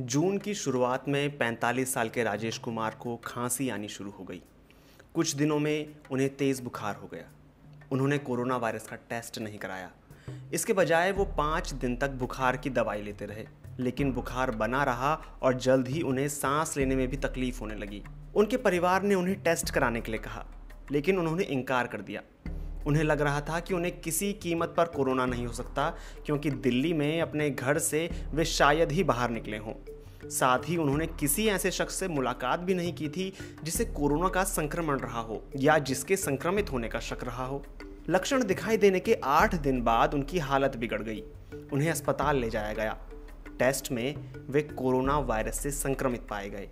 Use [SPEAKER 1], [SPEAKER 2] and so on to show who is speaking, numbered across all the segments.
[SPEAKER 1] जून की शुरुआत में 45 साल के राजेश कुमार को खांसी आनी शुरू हो गई कुछ दिनों में उन्हें तेज़ बुखार हो गया उन्होंने कोरोना वायरस का टेस्ट नहीं कराया इसके बजाय वो पाँच दिन तक बुखार की दवाई लेते रहे लेकिन बुखार बना रहा और जल्द ही उन्हें सांस लेने में भी तकलीफ होने लगी उनके परिवार ने उन्हें टेस्ट कराने के लिए कहा लेकिन उन्होंने इनकार कर दिया उन्हें लग रहा था कि उन्हें किसी कीमत पर कोरोना नहीं हो सकता क्योंकि दिल्ली में अपने घर से वे शायद ही बाहर निकले हों साथ ही उन्होंने किसी ऐसे शख्स से मुलाकात भी नहीं की थी जिसे कोरोना का संक्रमण रहा हो या जिसके संक्रमित होने का शक रहा हो लक्षण दिखाई देने के आठ दिन बाद उनकी हालत बिगड़ गई उन्हें अस्पताल ले जाया गया टेस्ट में वे कोरोना वायरस से संक्रमित पाए गए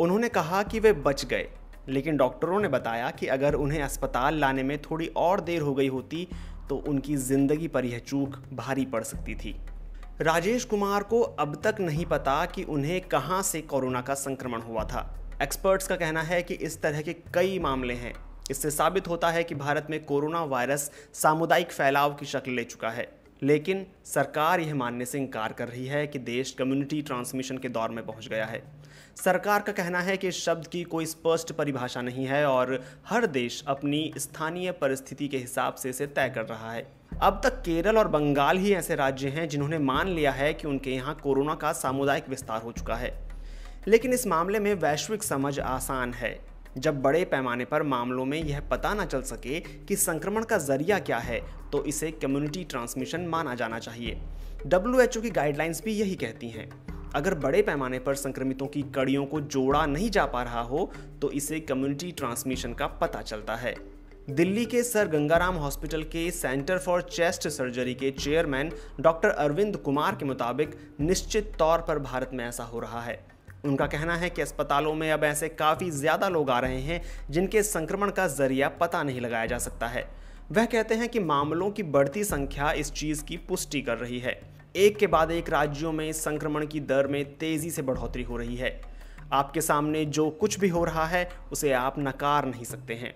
[SPEAKER 1] उन्होंने कहा कि वे बच गए लेकिन डॉक्टरों ने बताया कि अगर उन्हें अस्पताल लाने में थोड़ी और देर हो गई होती तो उनकी ज़िंदगी पर यह चूक भारी पड़ सकती थी राजेश कुमार को अब तक नहीं पता कि उन्हें कहां से कोरोना का संक्रमण हुआ था एक्सपर्ट्स का कहना है कि इस तरह के कई मामले हैं इससे साबित होता है कि भारत में कोरोना वायरस सामुदायिक फैलाव की शक्ल ले चुका है लेकिन सरकार यह मानने से इनकार कर रही है कि देश कम्युनिटी ट्रांसमिशन के दौर में पहुंच गया है सरकार का कहना है कि इस शब्द की कोई स्पष्ट परिभाषा नहीं है और हर देश अपनी स्थानीय परिस्थिति के हिसाब से इसे तय कर रहा है अब तक केरल और बंगाल ही ऐसे राज्य हैं जिन्होंने मान लिया है कि उनके यहाँ कोरोना का सामुदायिक विस्तार हो चुका है लेकिन इस मामले में वैश्विक समझ आसान है जब बड़े पैमाने पर मामलों में यह पता न चल सके कि संक्रमण का जरिया क्या है तो इसे कम्युनिटी ट्रांसमिशन माना जाना चाहिए डब्ल्यू की गाइडलाइंस भी यही कहती हैं अगर बड़े पैमाने पर संक्रमितों की कड़ियों को जोड़ा नहीं जा पा रहा हो तो इसे कम्युनिटी ट्रांसमिशन का पता चलता है दिल्ली के सर गंगाराम हॉस्पिटल के सेंटर फॉर चेस्ट सर्जरी के चेयरमैन डॉक्टर अरविंद कुमार के मुताबिक निश्चित तौर पर भारत में ऐसा हो रहा है उनका कहना है कि अस्पतालों में अब ऐसे काफ़ी ज़्यादा लोग आ रहे हैं जिनके संक्रमण का जरिया पता नहीं लगाया जा सकता है वह कहते हैं कि मामलों की बढ़ती संख्या इस चीज़ की पुष्टि कर रही है एक के बाद एक राज्यों में संक्रमण की दर में तेज़ी से बढ़ोतरी हो रही है आपके सामने जो कुछ भी हो रहा है उसे आप नकार नहीं सकते हैं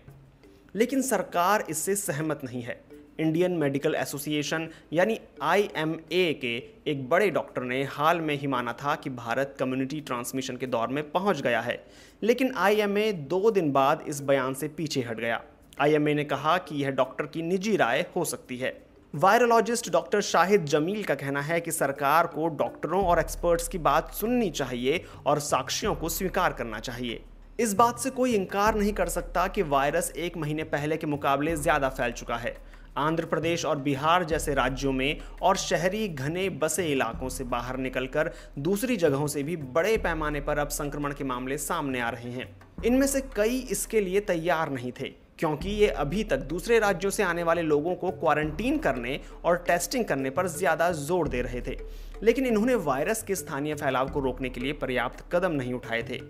[SPEAKER 1] लेकिन सरकार इससे सहमत नहीं है इंडियन मेडिकल एसोसिएशन यानी आईएमए के एक बड़े डॉक्टर ने हाल में ही माना था कि भारत कम्युनिटी ट्रांसमिशन के दौर में पहुंच गया है लेकिन आईएमए दो दिन बाद इस बयान से पीछे हट गया आईएमए ने कहा कि यह डॉक्टर की निजी राय हो सकती है वायरोलॉजिस्ट डॉक्टर शाहिद जमील का कहना है कि सरकार को डॉक्टरों और एक्सपर्ट्स की बात सुननी चाहिए और साक्षियों को स्वीकार करना चाहिए इस बात से कोई इंकार नहीं कर सकता कि वायरस एक महीने पहले के मुकाबले ज़्यादा फैल चुका है आंध्र प्रदेश और बिहार जैसे राज्यों में और शहरी घने बसे इलाकों से बाहर निकलकर दूसरी जगहों से भी बड़े पैमाने पर अब संक्रमण के मामले सामने आ रहे हैं इनमें से कई इसके लिए तैयार नहीं थे क्योंकि ये अभी तक दूसरे राज्यों से आने वाले लोगों को क्वारंटीन करने और टेस्टिंग करने पर ज़्यादा जोर दे रहे थे लेकिन इन्होंने वायरस के स्थानीय फैलाव को रोकने के लिए पर्याप्त कदम नहीं उठाए थे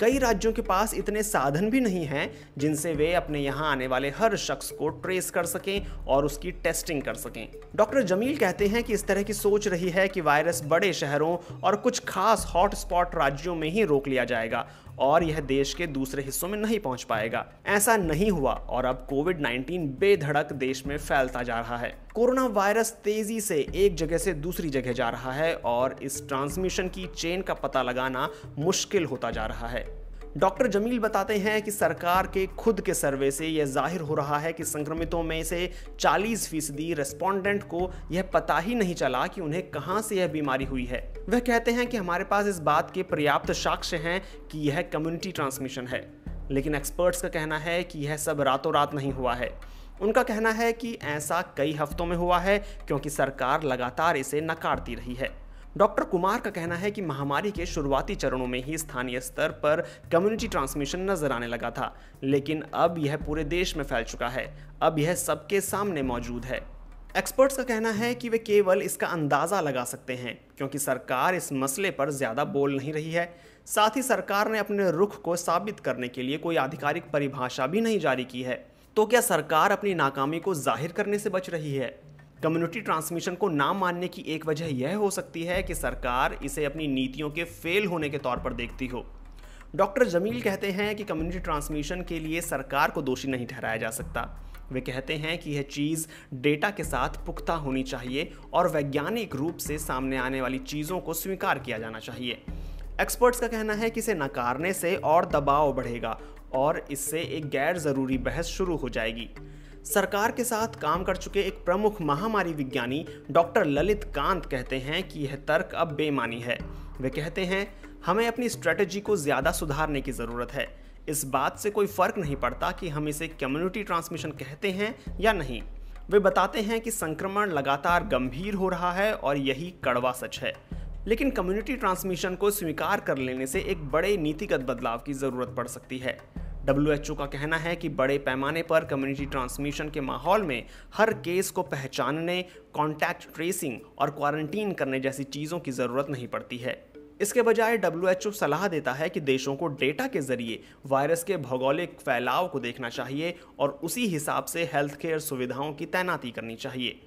[SPEAKER 1] कई राज्यों के पास इतने साधन भी नहीं हैं जिनसे वे अपने यहाँ आने वाले हर शख्स को ट्रेस कर सकें और उसकी टेस्टिंग कर सकें डॉक्टर जमील कहते हैं कि इस तरह की सोच रही है कि वायरस बड़े शहरों और कुछ खास हॉटस्पॉट राज्यों में ही रोक लिया जाएगा और यह देश के दूसरे हिस्सों में नहीं पहुंच पाएगा ऐसा नहीं हुआ और अब कोविड 19 बेधड़क देश में फैलता जा रहा है कोरोना वायरस तेजी से एक जगह से दूसरी जगह जा रहा रहा है और इस ट्रांसमिशन की चेन का पता लगाना मुश्किल होता जा रहा है डॉक्टर जमील बताते हैं कि सरकार के खुद के सर्वे से यह जाहिर हो रहा है कि संक्रमितों में से 40 फीसदी रेस्पोंडेंट को यह पता ही नहीं चला कि उन्हें कहां से यह बीमारी हुई है वह कहते हैं कि हमारे पास इस बात के पर्याप्त साक्ष्य हैं कि यह कम्युनिटी ट्रांसमिशन है लेकिन एक्सपर्ट्स का कहना है कि यह सब रातों रात नहीं हुआ है उनका कहना है कि ऐसा कई हफ्तों में हुआ है क्योंकि सरकार लगातार इसे नकारती रही है डॉक्टर कुमार का कहना है कि महामारी के शुरुआती चरणों में ही स्थानीय स्तर पर कम्युनिटी ट्रांसमिशन नजर आने लगा था लेकिन अब यह पूरे देश में फैल चुका है अब यह सबके सामने मौजूद है एक्सपर्ट्स का कहना है कि वे केवल इसका अंदाज़ा लगा सकते हैं क्योंकि सरकार इस मसले पर ज़्यादा बोल नहीं रही है साथ ही सरकार ने अपने रुख को साबित करने के लिए कोई आधिकारिक परिभाषा भी नहीं जारी की है तो क्या सरकार अपनी नाकामी को जाहिर करने से बच रही है कम्युनिटी ट्रांसमिशन को ना मानने की एक वजह यह हो सकती है कि सरकार इसे अपनी नीतियों के फेल होने के तौर पर देखती हो डॉक्टर जमील कहते हैं कि कम्युनिटी ट्रांसमिशन के लिए सरकार को दोषी नहीं ठहराया जा सकता वे कहते हैं कि यह चीज़ डेटा के साथ पुख्ता होनी चाहिए और वैज्ञानिक रूप से सामने आने वाली चीज़ों को स्वीकार किया जाना चाहिए एक्सपर्ट्स का कहना है कि इसे नकारने से और दबाव बढ़ेगा और इससे एक गैर ज़रूरी बहस शुरू हो जाएगी सरकार के साथ काम कर चुके एक प्रमुख महामारी विज्ञानी डॉक्टर ललित कांत कहते हैं कि यह तर्क अब बेमानी है वे कहते हैं हमें अपनी स्ट्रेटजी को ज़्यादा सुधारने की ज़रूरत है इस बात से कोई फ़र्क नहीं पड़ता कि हम इसे कम्युनिटी ट्रांसमिशन कहते हैं या नहीं वे बताते हैं कि संक्रमण लगातार गंभीर हो रहा है और यही कड़वा सच है लेकिन कम्युनिटी ट्रांसमिशन को स्वीकार कर लेने से एक बड़े नीतिगत बदलाव की ज़रूरत पड़ सकती है डब्ल्यू का कहना है कि बड़े पैमाने पर कम्युनिटी ट्रांसमिशन के माहौल में हर केस को पहचानने कॉन्टैक्ट ट्रेसिंग और क्वारंटीन करने जैसी चीज़ों की ज़रूरत नहीं पड़ती है इसके बजाय डब्ल्यू सलाह देता है कि देशों को डेटा के जरिए वायरस के भौगोलिक फैलाव को देखना चाहिए और उसी हिसाब से हेल्थ केयर सुविधाओं की तैनाती करनी चाहिए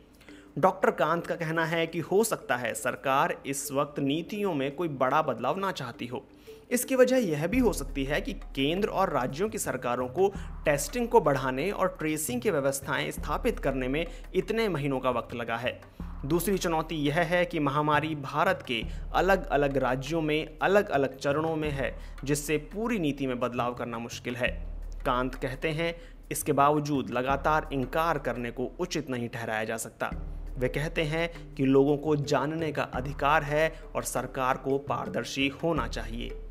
[SPEAKER 1] डॉक्टर कांत का कहना है कि हो सकता है सरकार इस वक्त नीतियों में कोई बड़ा बदलाव ना चाहती हो इसकी वजह यह भी हो सकती है कि केंद्र और राज्यों की सरकारों को टेस्टिंग को बढ़ाने और ट्रेसिंग की व्यवस्थाएं स्थापित करने में इतने महीनों का वक्त लगा है दूसरी चुनौती यह है कि महामारी भारत के अलग अलग राज्यों में अलग अलग चरणों में है जिससे पूरी नीति में बदलाव करना मुश्किल है कांत कहते हैं इसके बावजूद लगातार इनकार करने को उचित नहीं ठहराया जा सकता वे कहते हैं कि लोगों को जानने का अधिकार है और सरकार को पारदर्शी होना चाहिए